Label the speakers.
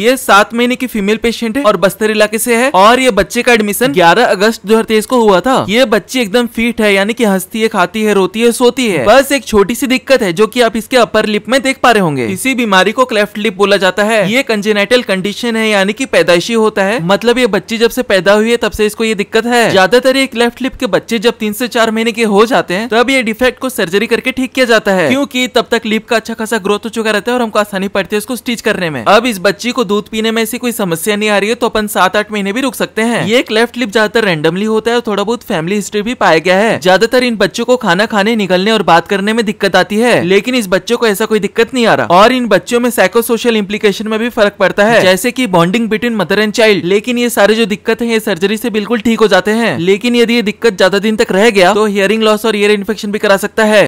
Speaker 1: ये सात महीने की फीमेल पेशेंट है और बस्तर इलाके से है और ये बच्चे का एडमिशन 11 अगस्त 2023 को हुआ था ये बच्ची एकदम फिट है यानी कि हंसती है खाती है रोती है सोती है बस एक छोटी सी दिक्कत है जो कि आप इसके अपर लिप में देख पा रहे होंगे इसी बीमारी को क्लेफ्ट लिप बोला जाता है ये कंजेनेटल कंडीशन है यानी की पैदाइशी होता है मतलब ये बच्ची जब से पैदा हुई है तब से इसको ये दिक्कत है ज्यादातर ये क्लेफ्ट लिप के बच्चे जब तीन से चार महीने के हो जाते हैं तब ये डिफेक्ट को सर्जरी करके ठीक किया जाता है क्यूँकी तब तक लिप का अच्छा खासा ग्रोथ हो चुका रहता है और हमको आसानी पड़ती है इसको स्टिच करने में अब इस बच्ची को दूध पीने में ऐसी कोई समस्या नहीं आ रही है तो अपन सात आठ महीने भी रुक सकते हैं ये एक लेफ्ट लिप ज्यादातर रेंडमली होता है और थोड़ा बहुत फैमिली हिस्ट्री भी पाया गया है ज्यादातर इन बच्चों को खाना खाने निकलने और बात करने में दिक्कत आती है लेकिन इस बच्चों को ऐसा कोई दिक्कत नहीं आ रहा और इन बच्चों में सोशल इम्प्लीकेशन में भी फर्क पड़ता है जैसे की bonding between mother and child लेकिन ये सारे जो दिक्कत है ये सर्जरी से बिल्कुल ठीक हो जाते हैं लेकिन यदि ये दिक्कत ज्यादा दिन तक रह गया तो हियरिंग लॉस और ईयर इन्फेक्शन भी करा सकता है